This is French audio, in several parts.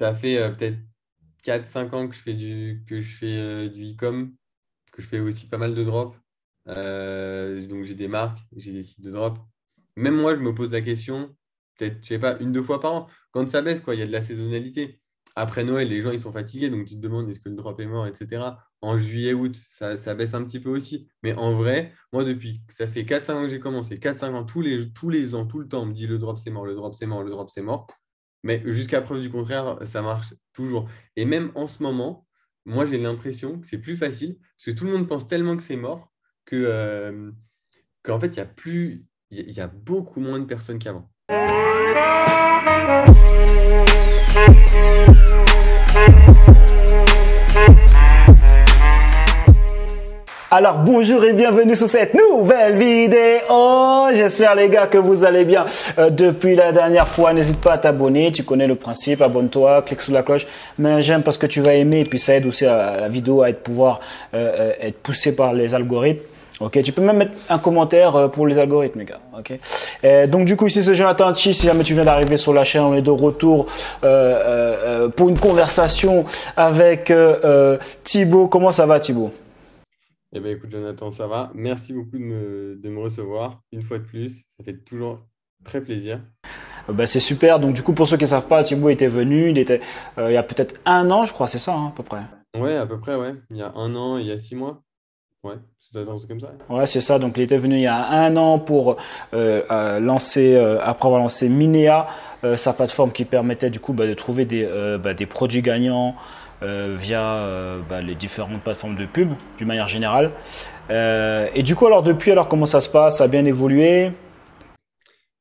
ça fait euh, peut-être 4-5 ans que je fais du que je fais euh, du e-com, que je fais aussi pas mal de drops. Euh, donc j'ai des marques, j'ai des sites de drop. Même moi, je me pose la question, peut-être, je sais pas, une deux fois par an, quand ça baisse, quoi, il y a de la saisonnalité. Après Noël, les gens ils sont fatigués, donc tu te demandes est-ce que le drop est mort, etc. En juillet, août, ça, baisse un petit peu aussi. Mais en vrai, moi, depuis que ça fait 4-5 ans que j'ai commencé, 4-5 ans, tous les, tous les ans, tout le temps, on me dit le drop c'est mort, le drop c'est mort, le drop c'est mort. Mais jusqu'à preuve du contraire, ça marche toujours. Et même en ce moment, moi, j'ai l'impression que c'est plus facile parce que tout le monde pense tellement que c'est mort que euh, qu'en fait, il y a plus, il y, a beaucoup moins de personnes qu'avant. Alors bonjour et bienvenue sur cette nouvelle vidéo. J'espère les gars que vous allez bien. Euh, depuis la dernière fois, n'hésite pas à t'abonner. Tu connais le principe. Abonne-toi, clique sur la cloche. mets un j'aime parce que tu vas aimer et puis ça aide aussi la vidéo à être pouvoir euh, euh, être poussée par les algorithmes. Ok, tu peux même mettre un commentaire pour les algorithmes, les gars. Ok. donc du coup ici c'est Jean Chi. Si jamais tu viens d'arriver sur la chaîne, on est de retour pour une conversation avec Thibaut. Comment ça va, Thibaut? Eh bien, écoute, Jonathan, ça va. Merci beaucoup de me, de me recevoir une fois de plus. Ça fait toujours très plaisir. Ben, c'est super. Donc, du coup, pour ceux qui ne savent pas, Thibaut était venu il, était, euh, il y a peut-être un an, je crois, c'est ça, hein, à peu près. Ouais, à peu près, ouais. Il y a un an, il y a six mois. Ouais, c'est comme ça. Ouais, c'est ça. Donc, il était venu il y a un an pour euh, lancer, après avoir lancé Minea, sa plateforme qui permettait du coup bah, de trouver des, bah, des produits gagnants, euh, via euh, bah, les différentes plateformes de pub, d'une manière générale. Euh, et du coup, alors depuis, alors comment ça se passe Ça a bien évolué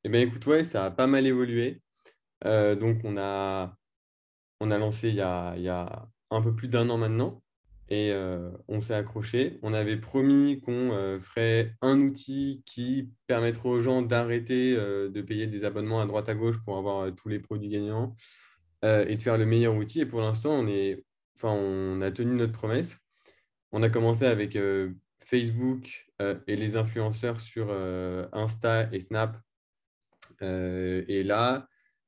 Eh bien, écoute, ouais, ça a pas mal évolué. donc, on a, on a lancé il y a, il y a un peu plus d'un an maintenant. Et on s'est accroché. On avait promis qu'on ferait un outil qui permettrait aux gens d'arrêter de payer des abonnements à droite à gauche pour avoir tous les produits gagnants et de faire le meilleur outil. Et pour l'instant, on est, enfin, on a tenu notre promesse. On a commencé avec euh, Facebook euh, et les influenceurs sur euh, Insta et Snap. et là,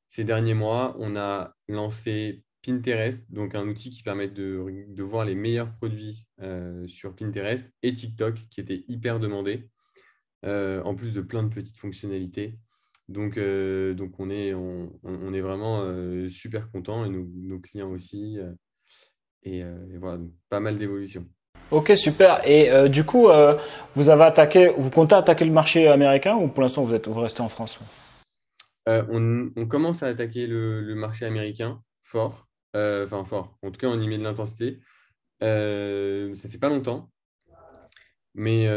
ces derniers mois, on a lancé Pinterest, donc un outil qui permet de, voir les meilleurs produits sur Pinterest et TikTok, qui était hyper demandé, en plus de plein de petites fonctionnalités. Donc, donc on, est, on, est vraiment super content et nos, nos clients aussi. Euh, et, voilà, pas mal d'évolutions. Ok, super. Et euh, du coup, euh, vous avez attaqué, vous comptez attaquer le marché américain ou pour l'instant vous, êtes, vous restez en France on, commence à attaquer le, marché américain fort, enfin fort. En tout cas, on y met de l'intensité. ça fait pas longtemps, mais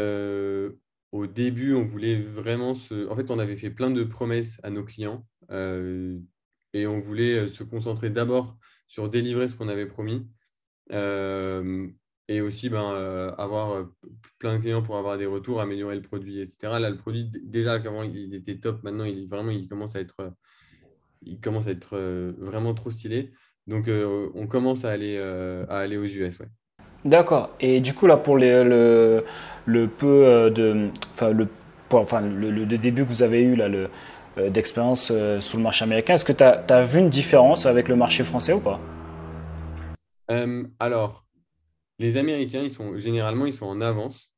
au début, on voulait vraiment se. En fait, on avait fait plein de promesses à nos clients et on voulait se concentrer d'abord sur délivrer ce qu'on avait promis et aussi ben, euh, avoir euh, plein de clients pour avoir des retours, améliorer le produit, etc. Là, le produit, déjà avant il était top, maintenant, il, vraiment, il commence à être, euh, il commence à être vraiment trop stylé. Donc, on commence à aller, à aller aux US. Ouais. D'accord. Et du coup, là, pour le, le peu de. Enfin, le, enfin le, début que vous avez eu, là, le d'expérience sur le marché américain, est-ce que tu as vu une différence avec le marché français ou pas euh, alors, les Américains, ils sont, généralement, ils sont en avance.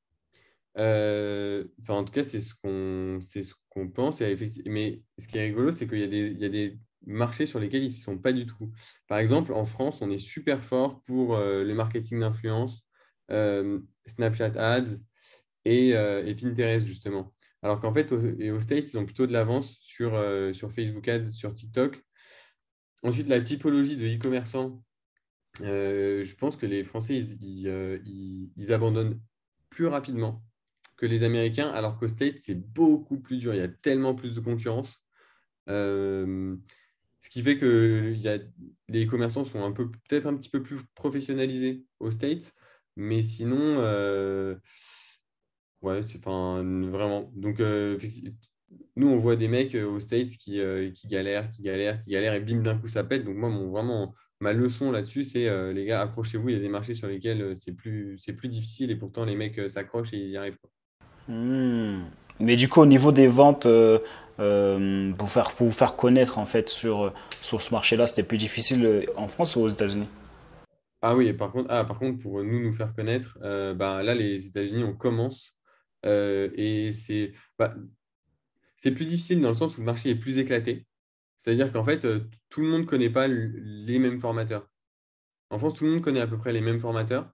Euh, enfin, en tout cas, c'est ce qu'on ce qu'on pense. Mais ce qui est rigolo, c'est qu'il y, a des, y a des marchés sur lesquels ils ne sont pas du tout. Par exemple, en France, on est super fort pour euh, le marketing d'influence, Snapchat Ads et, Pinterest, justement. Alors qu'en fait, au, aux States, ils ont plutôt de l'avance sur, sur Facebook Ads, sur TikTok. Ensuite, la typologie de e-commerçants euh, je pense que les Français, euh, ils, abandonnent plus rapidement que les Américains, alors qu'au States, c'est beaucoup plus dur. Il y a tellement plus de concurrence. Euh, ce qui fait que il y a, les commerçants sont un peu, peut-être un petit peu plus professionnalisés aux States. Mais sinon, ouais, c'est, vraiment. Donc, nous, on voit des mecs euh, aux States qui, euh, qui galèrent, qui galèrent, qui galèrent, et bim, d'un coup, ça pète. Donc, moi, mon, vraiment, ma leçon là-dessus, c'est euh, les gars, accrochez-vous. Il y a des marchés sur lesquels c'est plus, plus difficile, et pourtant, les mecs s'accrochent et ils y arrivent. Hmm. Mais du coup, au niveau des ventes, pour, faire, pour vous faire connaître en fait sur, sur ce marché-là, c'était plus difficile en France ou aux États-Unis Ah oui, par contre, ah, par contre, pour nous nous faire connaître, euh, bah, là les États-Unis on commence et c'est bah, c'est plus difficile dans le sens où le marché est plus éclaté. C'est-à-dire qu'en fait, euh, tout le monde ne connaît pas les mêmes formateurs. En France, tout le monde connaît à peu près les mêmes formateurs.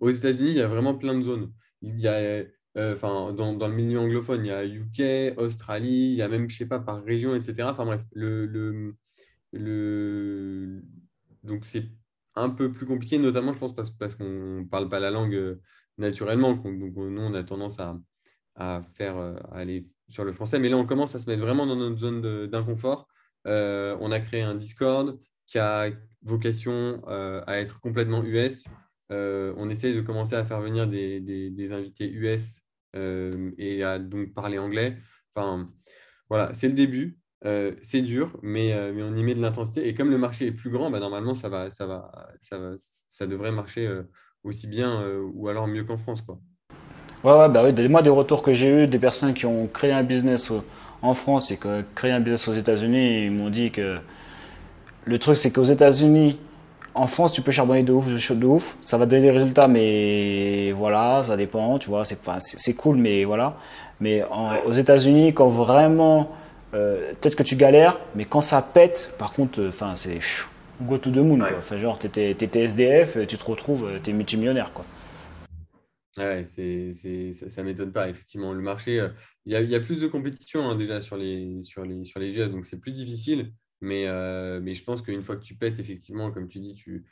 Aux États-Unis, il y a vraiment plein de zones. Il y a, euh, euh, dans, le milieu anglophone, il y a UK, Australie, il y a même, je ne sais pas, par région, etc. Enfin bref, le, le, donc c'est un peu plus compliqué, notamment, je pense, parce, parce qu'on ne parle pas la langue naturellement. Donc, nous, on a tendance à, à faire euh, aller sur le français. Mais là, on commence à se mettre vraiment dans notre zone d'inconfort. Euh, on a créé un Discord qui a vocation euh, à être complètement US. on essaie de commencer à faire venir des, des, invités US et à donc parler anglais. Enfin, voilà, c'est le début. c'est dur, mais, mais, on y met de l'intensité. Et comme le marché est plus grand, bah, normalement, ça, va, ça, va, ça, va, ça devrait marcher aussi bien ou alors mieux qu'en France. Quoi. Ouais, bah oui, bah, moi des retours que j'ai eu des personnes qui ont créé un business euh, en France et qui ont créé un business aux États-Unis, ils m'ont dit que le truc c'est qu'aux États-Unis, en France, tu peux charbonner de ouf, de ouf, ça va donner des résultats, mais voilà, ça dépend, tu vois, c'est cool, mais voilà. Mais aux États-Unis, quand vraiment, euh, peut-être que tu galères, mais quand ça pète, par contre, euh, enfin, c'est go to the moon, quoi. Enfin, genre, t'étais SDF, tu te retrouves, t'es multimillionnaire, quoi. Ouais, c'est, ça, m'étonne pas, effectivement. Le marché, euh, il y, a plus de compétition hein, déjà sur les, sur, les, sur les US, donc c'est plus difficile. Mais, euh, mais je pense qu'une fois que tu pètes, effectivement, comme tu dis, tu,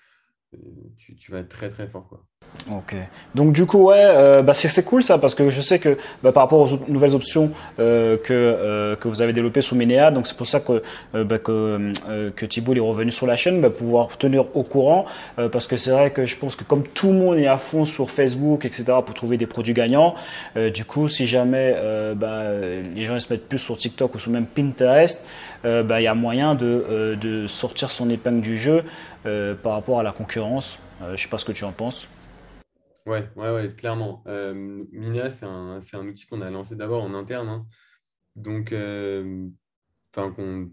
tu, vas être très très fort. Quoi. Ok. Donc du coup, ouais, euh, bah, c'est cool ça, parce que je sais que bah, par rapport aux nouvelles options euh, que, euh, que vous avez développées sous Ménéa, donc c'est pour ça que, bah, que, que, Thibault est revenu sur la chaîne, bah, pouvoir tenir au courant, parce que c'est vrai que je pense que comme tout le monde est à fond sur Facebook, etc., pour trouver des produits gagnants, du coup, si jamais les gens se mettent plus sur TikTok ou sur même Pinterest, il y a moyen de, de sortir son épingle du jeu par rapport à la concurrence euh, je ne sais pas ce que tu en penses. Ouais, ouais, ouais, clairement. Euh, Mina, c'est un, un, outil qu'on a lancé d'abord en interne. Hein. Donc, euh, enfin, qu'on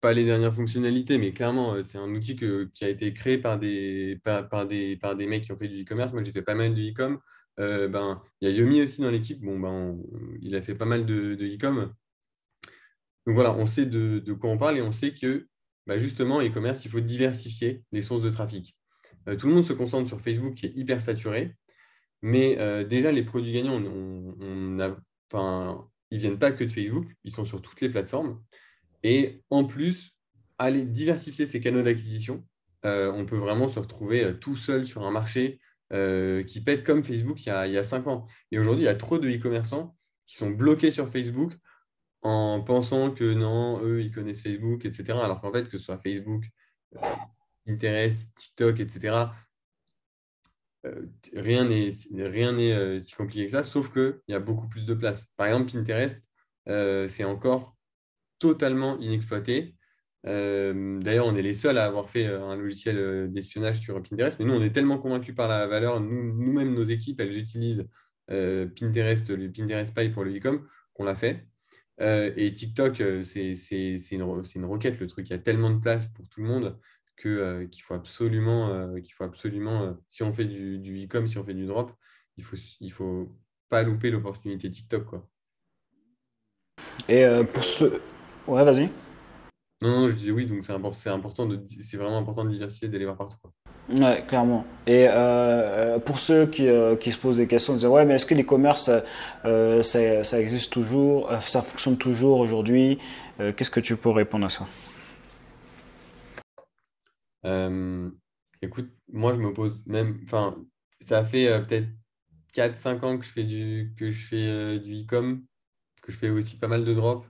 pas les dernières fonctionnalités, mais clairement, c'est un outil que, qui a été créé par des, par, des, par des mecs qui ont fait du e-commerce. Moi, j'ai fait pas mal de e-com. ben, il y a Yomi aussi dans l'équipe. Bon, ben, il a fait pas mal de, e-com. Donc voilà, on sait de, quoi on parle et on sait que bah, justement, e-commerce, il faut diversifier les sources de trafic. Euh, tout le monde se concentre sur Facebook qui est hyper saturé, mais euh, déjà, les produits gagnants, ils ne viennent pas que de Facebook, ils sont sur toutes les plateformes. Et en plus, aller diversifier ces canaux d'acquisition, euh, on peut vraiment se retrouver tout seul sur un marché qui pète comme Facebook il y a, il y a cinq ans. Et aujourd'hui, il y a trop de e-commerçants qui sont bloqués sur Facebook en pensant que non, eux, ils connaissent Facebook, etc. Alors qu'en fait, que ce soit Facebook, euh, Pinterest, TikTok, etc., euh, rien n'est euh, si compliqué que ça, sauf qu'il y a beaucoup plus de place. Par exemple, Pinterest, euh, c'est encore totalement inexploité. D'ailleurs, on est les seuls à avoir fait un logiciel d'espionnage sur Pinterest, mais nous, on est tellement convaincus par la valeur, nous-mêmes, nos équipes, elles utilisent Pinterest, le Pinterest Pie pour le e qu'on l'a fait. Euh, et TikTok, euh, c'est une, requête, roquette, le truc. Il y a tellement de place pour tout le monde euh, qu'il faut absolument, qu'il faut absolument si on fait du, e-com, si on fait du drop, il faut, il faut pas louper l'opportunité TikTok. Quoi. Et pour ce... Ouais, vas-y. Non, non, je disais oui, donc c'est important, important vraiment important de diversifier, d'aller voir partout. Quoi. Ouais, clairement. Et euh, euh, pour ceux qui, euh, qui, se posent des questions, ouais, mais est-ce que l'e-commerce ça, ça, existe toujours, ça fonctionne toujours aujourd'hui Qu'est-ce que tu peux répondre à ça Écoute, moi je me pose même, enfin, ça fait peut-être 4-5 ans que je fais du que je fais du e-com, que je fais aussi pas mal de drops.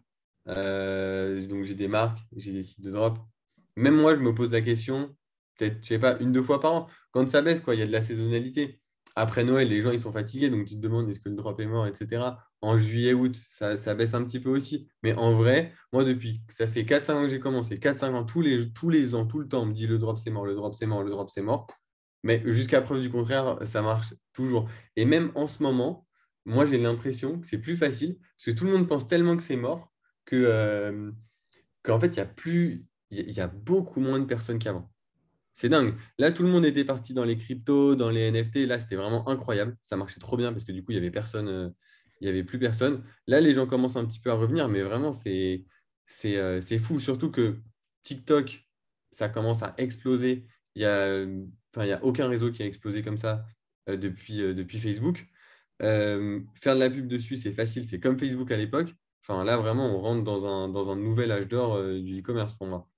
donc j'ai des marques, j'ai des sites de drop. Même moi je me pose la question peut-être, je sais pas, une, deux fois par an. Quand ça baisse, quoi, il y a de la saisonnalité. Après Noël, les gens, ils sont fatigués, donc tu te demandes est-ce que le drop est mort, etc. En juillet, août, ça, baisse un petit peu aussi. Mais en vrai, moi, depuis, ça fait 4-5 ans que j'ai commencé, 4-5 ans, tous les, tous les ans, tout le temps, on me dit le drop, c'est mort, le drop, c'est mort, le drop, c'est mort. Mais jusqu'à preuve du contraire, ça marche toujours. Et même en ce moment, moi, j'ai l'impression que c'est plus facile, parce que tout le monde pense tellement que c'est mort que... Euh, qu'en fait, il y y, a beaucoup moins de personnes qu'avant. C'est dingue. Là, tout le monde était parti dans les cryptos, dans les NFT. Là, c'était vraiment incroyable. Ça marchait trop bien parce que du coup, il n'y avait personne, euh, il n'y avait plus personne. Là, les gens commencent un petit peu à revenir, mais vraiment, c'est euh, fou. Surtout que TikTok, ça commence à exploser. Il n'y a, a, aucun réseau qui a explosé comme ça euh, depuis, depuis Facebook. faire de la pub dessus, c'est facile. C'est comme Facebook à l'époque. Enfin, là, vraiment, on rentre dans un, dans un nouvel âge d'or du e-commerce pour moi.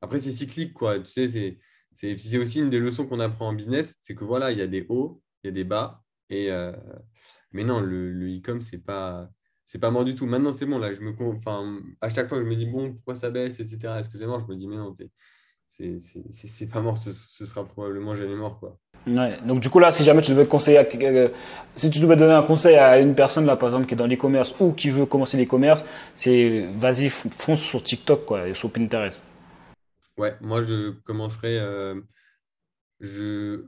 Après, c'est cyclique, quoi. Tu sais, c'est c'est, aussi une des leçons qu'on apprend en business, c'est que voilà, il y a des hauts, il y a des bas. Et, euh, mais non, le, e-com, c'est pas c'est pas mort du tout. Maintenant, c'est bon, là, je me enfin, à chaque fois je me dis, bon, pourquoi ça baisse, etc., excusez ce que Je me dis, mais non, c'est, pas mort, ce, sera probablement jamais mort, quoi. Ouais. Donc, du coup, là, si jamais tu devais conseiller, à, euh, si tu devais donner un conseil à une personne, là, par exemple, qui est dans l'e-commerce ou qui veut commencer l'e-commerce, c'est vas-y, fonce sur TikTok, quoi, et sur Pinterest. Ouais, moi je commencerai. Euh, je...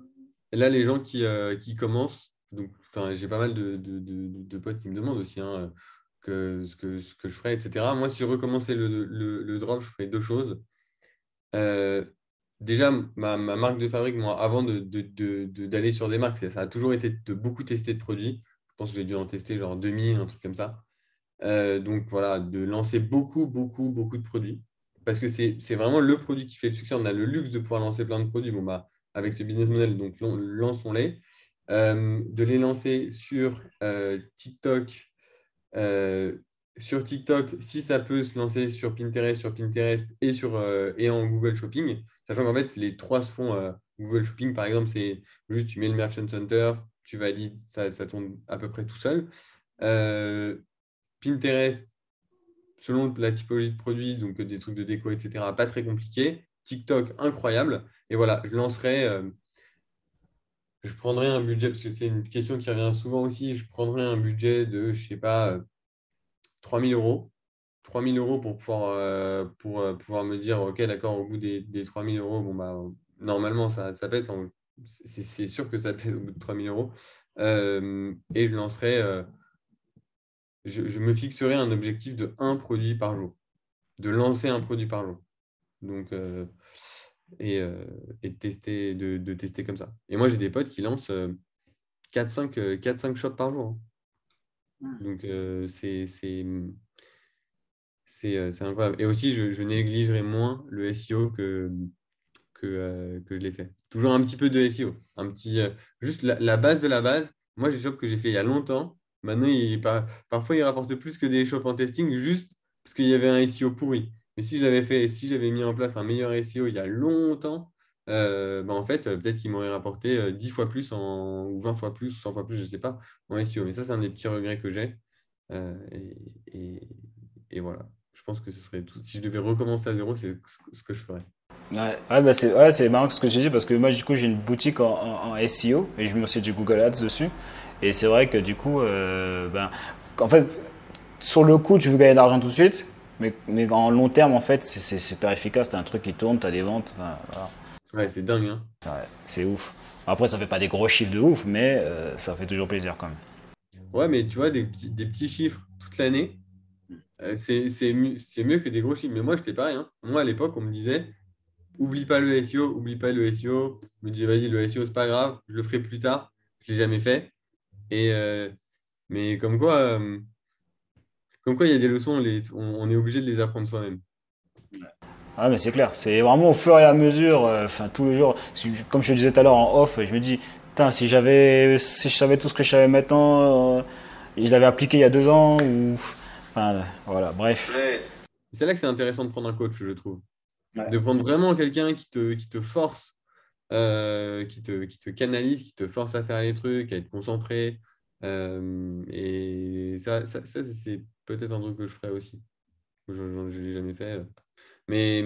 Là, les gens qui, euh, commencent, donc j'ai pas mal de, potes qui me demandent aussi hein, ce, que, je ferais, etc. Moi, si je recommençais le, le, drop, je ferais deux choses. Euh, déjà, ma, marque de fabrique, moi, avant d'aller sur des marques, ça, a toujours été de beaucoup tester de produits. Je pense que j'ai dû en tester genre 2000, un truc comme ça. donc voilà, de lancer beaucoup, beaucoup, beaucoup de produits parce que c'est vraiment le produit qui fait le succès. On a le luxe de pouvoir lancer plein de produits. Bon, bah, avec ce business model, donc lançons-les. Euh, de les lancer sur euh, TikTok, euh, sur TikTok, si ça peut se lancer sur Pinterest, sur Pinterest et, sur, et en Google Shopping, sachant qu'en fait, les trois se font Google Shopping, par exemple, c'est juste tu mets le Merchant Center, tu valides, ça, ça tourne à peu près tout seul. Pinterest, selon la typologie de produits, donc des trucs de déco, etc. Pas très compliqué. TikTok, incroyable. Et voilà, je lancerai, euh, je prendrai un budget, parce que c'est une question qui revient souvent aussi, je prendrai un budget de, je ne sais pas, 3000 euh, euros. 3000 euros pour pouvoir, euh, pour, pouvoir me dire, OK, d'accord, au bout des, 3 3000 euros, bon, bah, normalement, ça, pète. c'est sûr que ça pète au bout de 3000 euros. et je lancerai je, me fixerai un objectif de un produit par jour, de lancer un produit par jour. Donc, euh, euh, et, de tester, de, tester comme ça. Et moi, j'ai des potes qui lancent 4-5 euh, shots par jour. Hein. Ah. Donc, c'est incroyable. Et aussi, je, négligerai moins le SEO que, que, je l'ai fait. Toujours un petit peu de SEO. Un petit, juste la, base de la base. Moi, j'ai job que j'ai fait il y a longtemps Maintenant, il, parfois, il rapporte plus que des shops en testing juste parce qu'il y avait un SEO pourri. Mais si j'avais fait, si j'avais mis en place un meilleur SEO il y a longtemps, euh, bah, en fait, euh, peut-être qu'il m'aurait rapporté 10 euh, fois plus en, ou 20 fois plus 100 fois plus, je ne sais pas, en SEO. Mais ça, c'est un des petits regrets que j'ai. et, voilà. Je pense que ce serait tout. Si je devais recommencer à zéro, c'est ce que je ferais. Bah, ouais, c'est marrant ce que tu dis parce que moi, du coup, j'ai une boutique en, en, SEO et je mets aussi du Google Ads dessus. Et c'est vrai que du coup, euh, ben, en fait, sur le coup, tu veux gagner de l'argent tout de suite, mais, mais en long terme, en fait, c'est super efficace. T'as un truc qui tourne, t'as des ventes. Ouais, c'est dingue. Hein. c'est ouf. Après, ça fait pas des gros chiffres de ouf, mais euh, ça fait toujours plaisir quand même. Ouais, mais tu vois, des, petits, des petits chiffres toute l'année, euh, c'est c'est mieux que des gros chiffres. Mais moi, je pareil. pas rien. Hein. Moi, à l'époque, on me disait, oublie pas le SEO, oublie pas le SEO. Je me disais, vas-y, le SEO, c'est pas grave, je le ferai plus tard. Je l'ai jamais fait. Et, euh, mais comme quoi, euh, comme quoi, il y a des leçons, on, est obligé de les apprendre soi-même. Ah, mais c'est clair, c'est vraiment au fur et à mesure, euh, enfin, tous les jours, comme je te disais tout à l'heure en off, je me dis, si j'avais, si je savais tout ce que je savais maintenant, je l'avais appliqué il y a deux ans, ou. Enfin, voilà, bref. C'est là que c'est intéressant de prendre un coach, je trouve. De prendre vraiment quelqu'un qui te, qui te force euh, qui, te, qui te canalise, qui te force à faire les trucs, à être concentré. Euh, et ça, ça, c'est peut-être un truc que je ferais aussi. Je ne l'ai jamais fait. Mais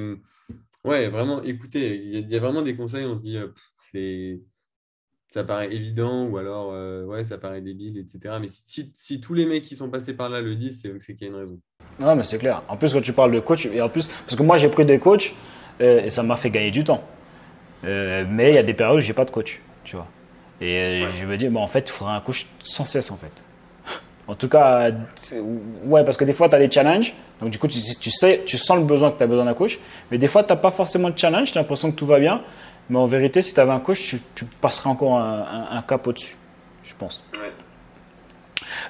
ouais, vraiment, écoutez, il y, a vraiment des conseils, on se dit, euh, c'est ça paraît évident ou alors, ouais, ça paraît débile, etc. Mais si, si, tous les mecs qui sont passés par là le disent, c'est qu'il y a une raison. non mais c'est clair. En plus, quand tu parles de coach, et en plus, parce que moi, j'ai pris des coachs et ça m'a fait gagner du temps. Euh, mais il y a des périodes où j'ai pas de coach, tu vois. Et euh, je me dis, en fait, il faudrait un coach sans cesse, en fait. en tout cas, ouais, parce que des fois, tu as des challenges. Donc, du coup, tu, sais, tu sens le besoin que tu as besoin d'un coach. Mais des fois, tu n'as pas forcément de challenge. Tu as l'impression que tout va bien. Mais en vérité, si tu avais un coach, tu, passerais encore un, cap au-dessus, je pense.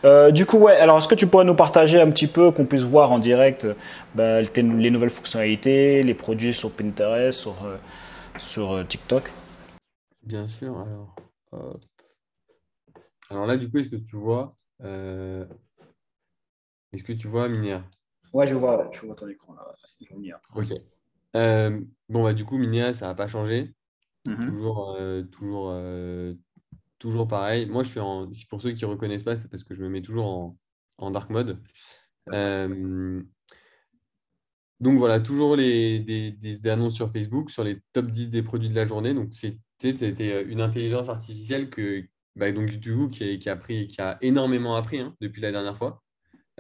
Euh, du coup, ouais, alors est-ce que tu pourrais nous partager un petit peu, qu'on puisse voir en direct bah, les nouvelles fonctionnalités, les produits sur Pinterest, sur sur euh, TikTok Bien sûr. Alors, alors là, du coup, est-ce que tu vois euh, Est-ce que tu vois Minéa Ouais, je vois, je vois ton écran là. Ok. Euh, bon, bah, du coup, Minéa, ça n'a pas changé. Mhm. Toujours, toujours, toujours pareil. Moi, je suis en. Pour ceux qui reconnaissent pas, c'est parce que je me mets toujours en, en dark mode. Donc voilà, toujours les, des, annonces sur Facebook sur les top 10 des produits de la journée. Donc c'était euh, une intelligence artificielle que, bah, donc, du qui, a, qui, qui a énormément appris hein, depuis la dernière fois.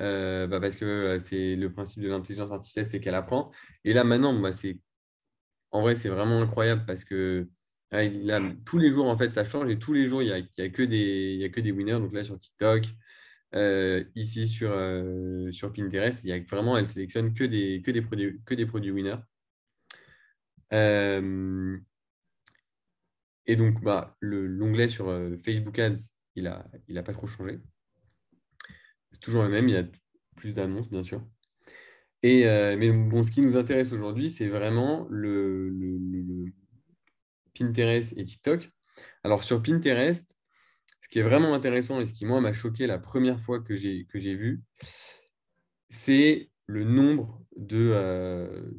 Euh, bah, parce que euh, c'est le principe de l'intelligence artificielle, c'est qu'elle apprend. Et là maintenant, bah, c'est en vrai, c'est vraiment incroyable parce que tous les jours, en fait, ça change et tous les jours, il n'y a, a, que des winners. Donc là, sur TikTok, euh, ici sur, euh, sur Pinterest, il y a vraiment, elle sélectionne que des, que des, produits, que des produits winners. Euh, et donc, bah, l'onglet sur Facebook Ads, il n'a il a pas trop changé. C'est toujours le même, il y a plus d'annonces, bien sûr. Et, mais bon, ce qui nous intéresse aujourd'hui, c'est vraiment le, le, Pinterest et TikTok. Alors, sur Pinterest, qui est vraiment intéressant et ce qui, moi, m'a choqué la première fois que j'ai, vu, c'est le nombre de, euh,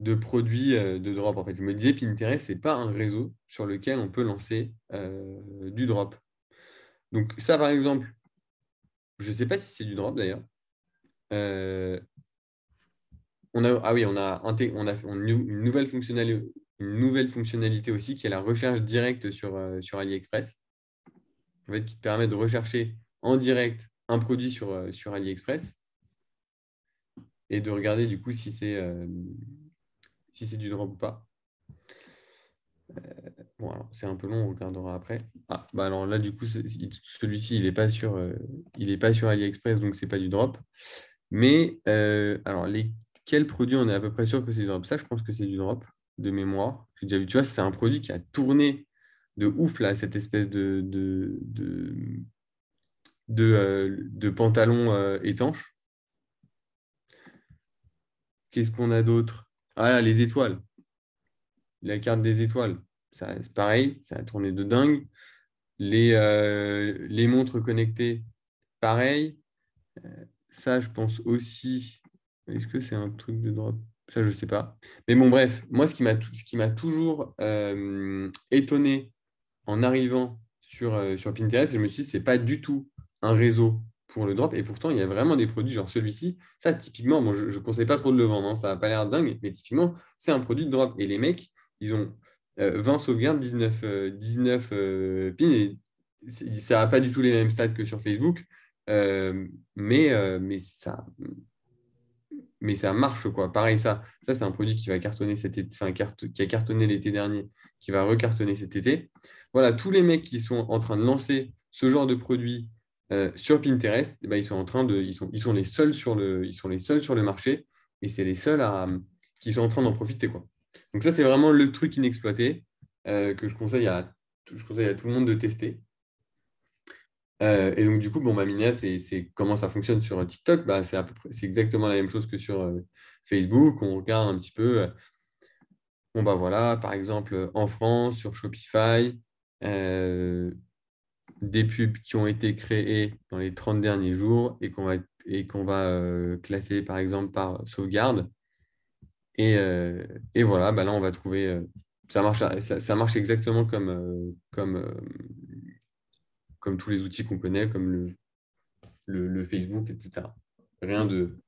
de produits euh, de drop. En fait, je me disais, Pinterest, ce n'est pas un réseau sur lequel on peut lancer euh, du drop. Donc, ça, par exemple, je ne sais pas si c'est du drop d'ailleurs. on a, ah oui, on a, on a une, nouvelle fonctionnalité, une nouvelle fonctionnalité aussi qui est la recherche directe sur, sur AliExpress qui te permet de rechercher en direct un produit sur, euh, sur AliExpress et de regarder du coup si c'est euh, si c'est du drop ou pas. Euh, c'est un peu long, on regardera après. Ah, bah alors là, du coup, celui-ci, il n'est pas, sur, est pas sur AliExpress, donc c'est pas du drop. Mais alors, les, quels produits on est à peu près sûr que c'est du drop Ça, je pense que c'est du drop de mémoire. J'ai déjà vu, tu vois, c'est un produit qui a tourné de ouf, là, cette espèce de, de, de, de, euh, pantalon euh, étanche. Qu'est-ce qu'on a d'autre Ah, les étoiles. La carte des étoiles. ça C'est pareil, ça a tourné de dingue. Les, euh, les montres connectées, pareil. ça, je pense aussi. Est-ce que c'est un truc de drop ça je sais pas. Mais bon, bref, moi, ce qui m'a toujours étonné en arrivant sur, euh, sur Pinterest, je me suis dit, ce n'est pas du tout un réseau pour le drop. Et pourtant, il y a vraiment des produits, genre celui-ci, ça, typiquement, je ne conseille pas trop de le vendre, hein, ça n'a pas l'air dingue, mais typiquement, c'est un produit de drop. Et les mecs, ils ont 20 euh, sauvegardes, 19, 19 euh, pins, ça n'a pas du tout les mêmes stats que sur Facebook, mais, mais, ça, mais ça marche, quoi. Pareil, ça, ça c'est un produit qui va cartonner cet été, qui a cartonné l'été dernier, qui va recartonner cet été voilà, tous les mecs qui sont en train de lancer ce genre de produit euh, sur Pinterest, eh ben, ils sont en train de, ils sont, les seuls sur le, ils sont les seuls sur le marché et c'est les seuls à, qui sont en train d'en profiter quoi. Donc ça c'est vraiment le truc inexploité euh, que je conseille à, je conseille à tout le monde de tester. Euh, et donc du coup bon bah, c'est comment ça fonctionne sur TikTok, bah, c'est exactement la même chose que sur Facebook. On regarde un petit peu. bah voilà, par exemple en France sur Shopify, euh, des pubs qui ont été créées dans les 30 derniers jours et qu'on va, et qu'on va euh, classer par exemple par sauvegarde. Euh, et, voilà, bah là on va trouver. ça, marche, ça, marche exactement comme, comme, comme tous les outils qu'on connaît, comme le, le, Facebook, etc. Rien de,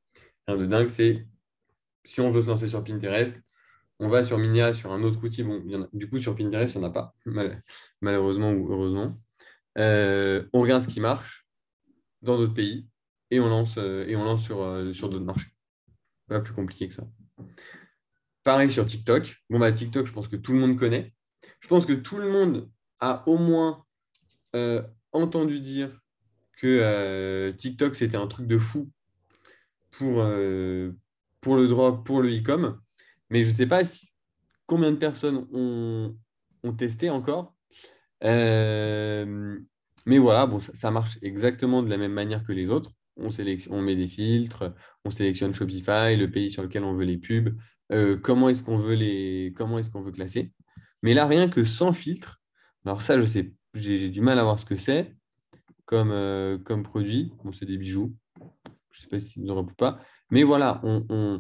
rien de dingue. C'est si on veut se lancer sur Pinterest, on va sur Minia, sur un autre outil. Bon, du coup, sur Pinterest, il n'y en a pas, malheureusement ou heureusement. Euh, on regarde ce qui marche dans d'autres pays et on lance, euh, et on lance sur, euh, sur d'autres marchés. Pas plus compliqué que ça. Pareil sur TikTok. Bon, bah, TikTok, je pense que tout le monde connaît. Je pense que tout le monde a au moins entendu dire que TikTok, c'était un truc de fou pour, pour le drop, pour le e-com. Mais je ne sais pas combien de personnes ont, testé encore. Euh, mais voilà, bon, ça, marche exactement de la même manière que les autres. On, sélectionne, on met des filtres, on sélectionne Shopify, le pays sur lequel on veut les pubs, euh, comment est-ce qu'on veut, les, est qu'on veut classer. Mais là, rien que sans filtre, alors ça, je sais, j'ai du mal à voir ce que c'est comme, euh, comme produit. Bon, c'est des bijoux, je ne sais pas si ne ne pas. Mais voilà, on,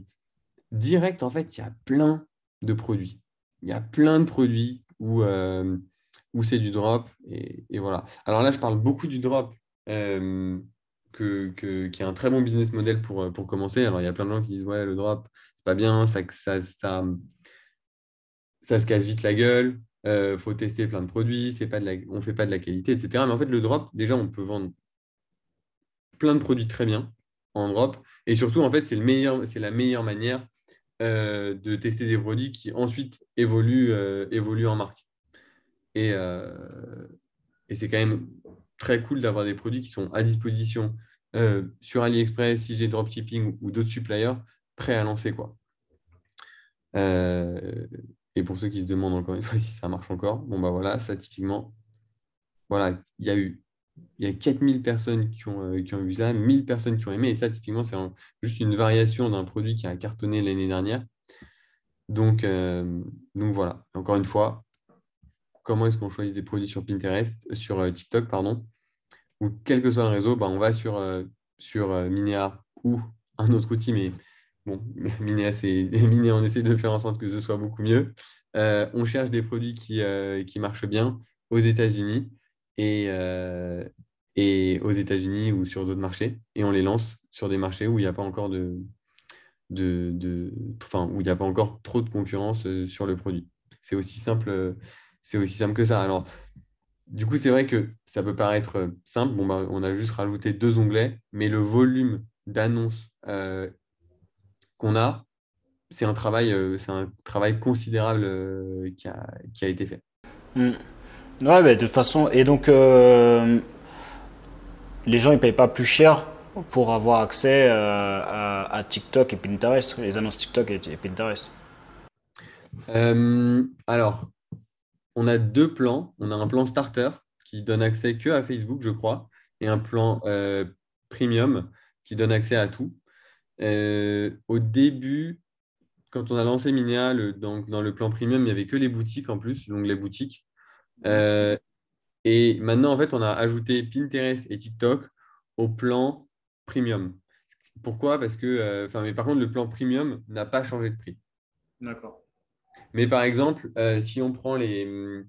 direct, en fait, il y a plein de produits. Il y a plein de produits où, euh, où c'est du drop. Et, voilà. Alors là, je parle beaucoup du drop, euh, que, qui est un très bon business model pour, euh, pour commencer. Alors, il y a plein de gens qui disent Ouais, le drop, c'est pas bien, ça, ça, se casse vite la gueule. il faut tester plein de produits, c'est pas de la, on fait pas de la qualité, etc. Mais en fait, le drop, déjà, on peut vendre plein de produits très bien en drop. Et surtout, en fait, c'est, le meilleur, c'est la meilleure manière euh, de tester des produits qui ensuite évoluent, euh, en marque. Euh, et, c'est quand même très cool d'avoir des produits qui sont à disposition sur AliExpress, si j'ai dropshipping ou d'autres suppliers, prêts à lancer. Quoi. et pour ceux qui se demandent encore une fois si ça marche encore, bon bah voilà, ça typiquement, voilà, il y a eu il y a 4000 personnes euh, qui ont, vu ça, 1000 personnes qui ont aimé. Et ça, typiquement, c'est juste une variation d'un produit qui a cartonné l'année dernière. Donc, euh, donc voilà. Encore une fois, comment est-ce qu'on choisit des produits sur Pinterest, sur euh, TikTok, pardon, ou quel que soit le réseau, bah, on va sur, sur ou un autre outil, mais bon, c'est on essaie de faire en sorte que ce soit beaucoup mieux. on cherche des produits qui, qui marchent bien aux États-Unis et, euh, et aux États-Unis ou sur d'autres marchés. Et on les lance sur des marchés où il n'y a pas encore de, de, enfin, où il n'y a pas encore trop de concurrence euh, sur le produit. C'est aussi simple, euh, c'est aussi simple que ça. Alors, du coup, c'est vrai que ça peut paraître simple. Bon, bah, on a juste rajouté deux onglets, mais le volume d'annonces qu'on a, c'est un travail, c'est un travail considérable qui, a, été fait. Mm. Ouais, de toute façon. Et donc, euh, les gens, ils payent pas plus cher pour avoir accès euh, à, TikTok et Pinterest, les annonces TikTok et, Pinterest. Euh, alors, on a deux plans. On a un plan starter qui donne accès que à Facebook, je crois, et un plan premium qui donne accès à tout. au début, quand on a lancé Minea, dans, dans le plan premium, il n'y avait que les boutiques en plus. Donc, les boutiques, euh, et maintenant, en fait, on a ajouté Pinterest et TikTok au plan premium. Pourquoi Parce que, euh, enfin, mais par contre, le plan premium n'a pas changé de prix. D'accord. Mais par exemple, euh, si on prend les,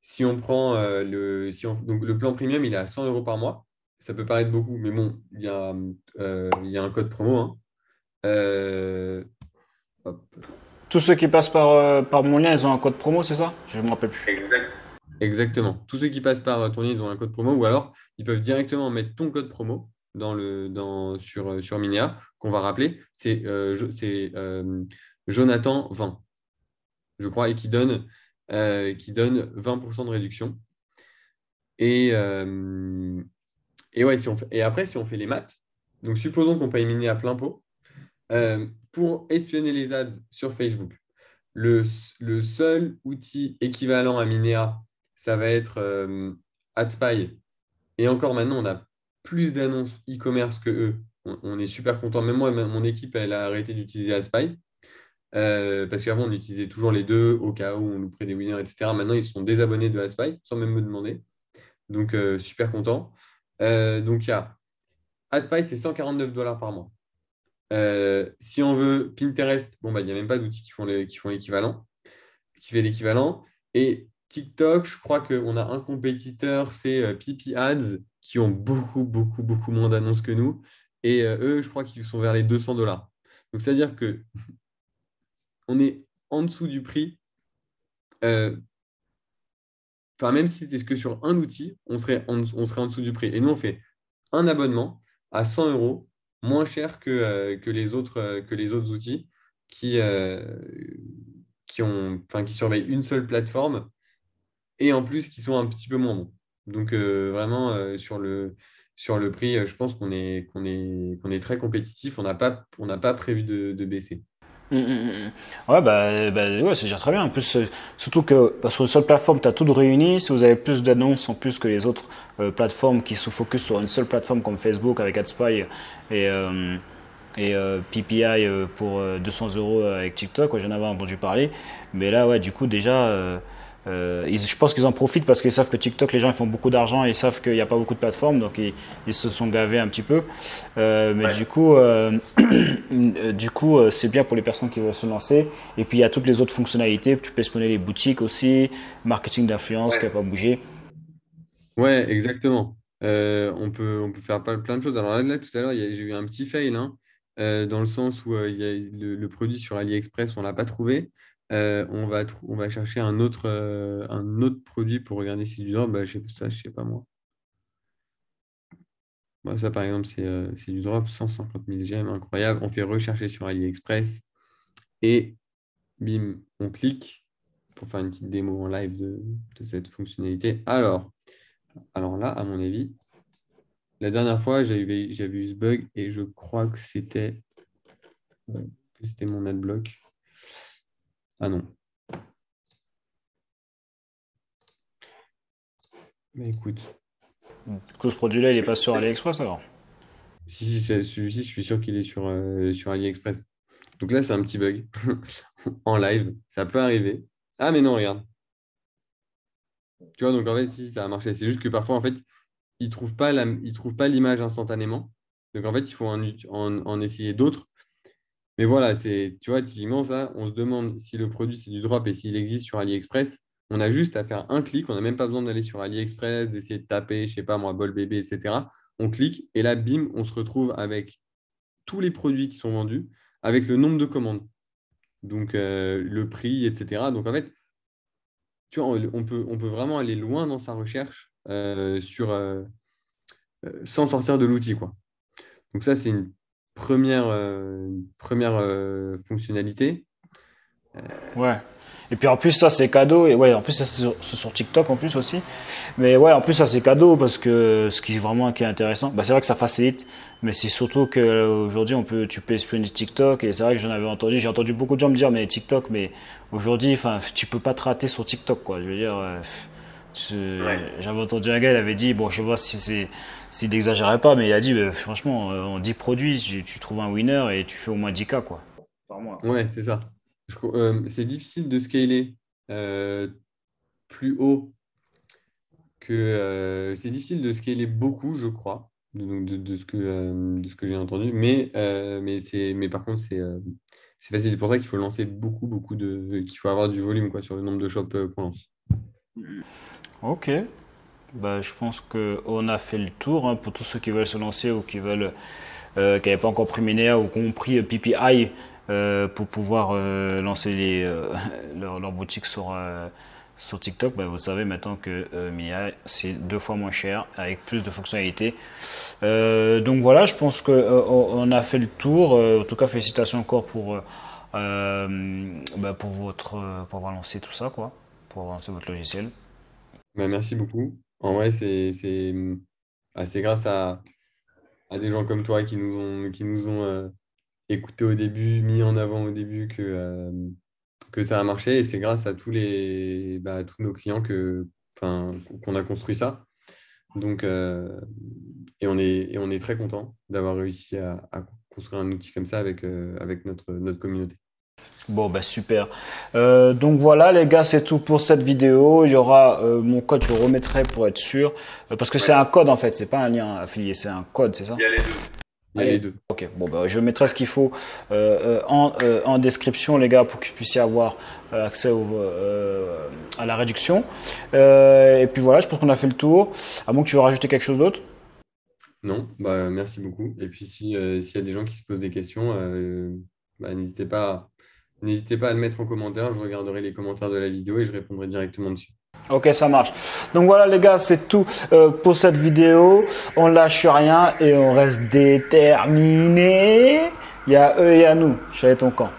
si on prend le, donc le plan premium, il est à 100 euros par mois. Ça peut paraître beaucoup, mais bon, il y a, il y un code promo. Hein. Tous ceux qui passent par, par mon lien, ils ont un code promo, c'est ça Je ne me rappelle plus. Exact. Exactement. Tous ceux qui passent par euh, ton lien, ils ont un code promo ou alors ils peuvent directement mettre ton code promo dans le, dans, sur, euh, sur Minea qu'on va rappeler. C'est euh, Jonathan 20, je crois, et qui donne, qui donne 20% de réduction. Et, et, ouais, si on et après, si on fait les maths, donc supposons qu'on paye Minea plein pot pour espionner les ads sur Facebook. Le, le, seul outil équivalent à Minea ça va être euh, AdSpy. Et encore maintenant, on a plus d'annonces e-commerce que eux. On, est super content. Même moi, mon équipe, elle a arrêté d'utiliser AdSpy. Euh, parce qu'avant, on utilisait toujours les deux au cas où on louperait des winners, etc. Maintenant, ils sont désabonnés de AdSpy sans même me demander. Donc, euh, super content. donc, il y a AdSpy, c'est 149 dollars par mois. si on veut Pinterest, bon, bah, il n'y a même pas d'outils qui font l'équivalent, qui, qui fait l'équivalent. Et TikTok, je crois qu'on a un compétiteur, c'est euh, Pipi Ads, qui ont beaucoup, beaucoup, beaucoup moins d'annonces que nous. Et euh, eux, je crois qu'ils sont vers les 200 dollars. Donc, c'est-à-dire que on est en dessous du prix. Euh, enfin, même si c'était que sur un outil, on serait, en, on serait en dessous du prix. Et nous, on fait un abonnement à 100 euros, moins cher que, les, autres, que les autres outils qui, qui, ont, qui surveillent une seule plateforme et en plus qui sont un petit peu moins bons. Donc euh, vraiment euh, sur, le, sur le prix, euh, je pense qu'on est, qu'on est, qu'on est très compétitif, on n'a pas, on pas prévu de, de baisser. Hum, hum, hum, ouais, bah, bah ouais, c'est déjà très bien. En plus, surtout que parce sur une seule plateforme, tu as tout de réuni. Si vous avez plus d'annonces en plus que les autres plateformes qui se focus sur une seule plateforme comme Facebook avec AdSpy et, et PPI pour 200 euros avec TikTok, j'en avais entendu parler. Mais là, ouais, du coup, déjà, euh, je pense qu'ils en profitent parce qu'ils savent que TikTok, les gens ils font beaucoup d'argent et ils savent qu'il n'y a pas beaucoup de plateformes, donc ils, se sont gavés un petit peu. Euh, mais du coup, euh, du coup, c'est bien pour les personnes qui veulent se lancer. Et puis il y a toutes les autres fonctionnalités. Tu peux spawner les boutiques aussi, marketing d'influence qui n'a pas bougé. Ouais, exactement. on, peut, on peut faire plein de choses. Alors là, tout à l'heure, j'ai eu un petit fail hein. dans le sens où le, le, produit sur AliExpress, on ne l'a pas trouvé. Euh, on, va on va chercher un autre, euh, un autre produit pour regarder si du drop bah, je sais, ça, je sais pas moi. Bah, ça, par exemple, c'est euh, du drop, 150 000 gemmes, incroyable. On fait rechercher sur AliExpress et bim, on clique pour faire une petite démo en live de, cette fonctionnalité. Alors, alors là, à mon avis, la dernière fois, j'avais eu ce bug et je crois que c'était mon adblock. Ah non. Mais écoute. ce produit-là, il n'est pas sur AliExpress alors Si, si, celui-ci, je suis sûr qu'il est sur, euh, sur AliExpress. Donc là, c'est un petit bug. en live, ça peut arriver. Ah, mais non, regarde. Tu vois, donc en fait, si, ça a marché. C'est juste que parfois, en fait, ils ne trouve pas l'image instantanément. Donc en fait, il faut en essayer d'autres mais voilà, c'est, tu vois, typiquement ça, on se demande si le produit c'est du drop et s'il existe sur AliExpress. On a juste à faire un clic, on n'a même pas besoin d'aller sur AliExpress, d'essayer de taper, je ne sais pas moi, bol bébé, etc. On clique et là, bim, on se retrouve avec tous les produits qui sont vendus, avec le nombre de commandes, donc euh, le prix, etc. Donc en fait, tu vois, on peut, on peut vraiment aller loin dans sa recherche euh, sur, euh, sans sortir de l'outil, quoi. Donc ça, c'est une première, euh, première euh, fonctionnalité. Euh, ouais. Et puis en plus ça c'est cadeau et ouais en plus ça c'est sur, TikTok en plus aussi. Mais ouais en plus ça c'est cadeau parce que ce qui est vraiment qui est intéressant, bah, c'est vrai que ça facilite, mais c'est surtout que aujourd'hui on peut tu peux espionner TikTok et c'est vrai que j'en avais entendu, j'ai entendu beaucoup de gens me dire mais TikTok mais aujourd'hui enfin tu peux pas te rater sur TikTok quoi. Je veux dire j'avais entendu un gars il avait dit bon je sais pas si c'est s'il n'exagérait pas, mais il a dit bah, franchement, euh, en 10 produits, tu, trouves un winner et tu fais au moins 10K quoi, par mois. Ouais, c'est ça. Euh, c'est difficile de scaler euh, plus haut que. c'est difficile de scaler beaucoup, je crois, de, de, ce que, que j'ai entendu. Mais, mais, mais par contre, c'est c'est facile. C'est pour ça qu'il faut lancer beaucoup, beaucoup de. qu'il faut avoir du volume quoi, sur le nombre de shops qu'on lance. Ok, bah, Je pense qu'on a fait le tour hein, pour tous ceux qui veulent se lancer ou qui veulent euh, qui n'avaient pas encore pris ou qui ont pris euh, PPI euh, pour pouvoir euh, lancer les, euh, leur, leur, boutique sur, sur TikTok. Bah, vous savez maintenant que Minea c'est deux fois moins cher avec plus de fonctionnalités. donc voilà, je pense qu'on on a fait le tour. en tout cas, félicitations encore pour, bah, pour, votre, pour avoir lancé tout ça, quoi, pour avoir lancé votre logiciel. Bah, merci beaucoup. En vrai, c'est ah, grâce à, des gens comme toi qui nous ont, qui nous ont euh, écoutés au début, mis en avant au début que, euh, que ça a marché. Et c'est grâce à tous, les, bah, tous nos clients qu'on a construit ça. Donc, euh, et, on est, on est très content d'avoir réussi à, à, construire un outil comme ça avec, avec notre, notre communauté. Bon, bah super. Euh, donc voilà les gars, c'est tout pour cette vidéo. Il y aura euh, mon code, je le remettrai pour être sûr. Euh, parce que c'est un code en fait, c'est pas un lien affilié, c'est un code, c'est ça Il y a les deux. Il y a les deux. Ok, bon, bah, je mettrai ce qu'il faut en, description, les gars, pour que vous puissiez avoir accès à la réduction. et puis voilà, je pense qu'on a fait le tour. À moins que tu veux rajouter quelque chose d'autre Non, bah, merci beaucoup. Et puis s'il y a des gens qui se posent des questions, bah, n'hésitez pas à N'hésitez pas à le mettre en commentaire, je regarderai les commentaires de la vidéo et je répondrai directement dessus. Ok, ça marche. Donc voilà les gars, c'est tout euh, pour cette vidéo. On lâche rien et on reste déterminés. Il y a eux et à nous. Je suis ton camp.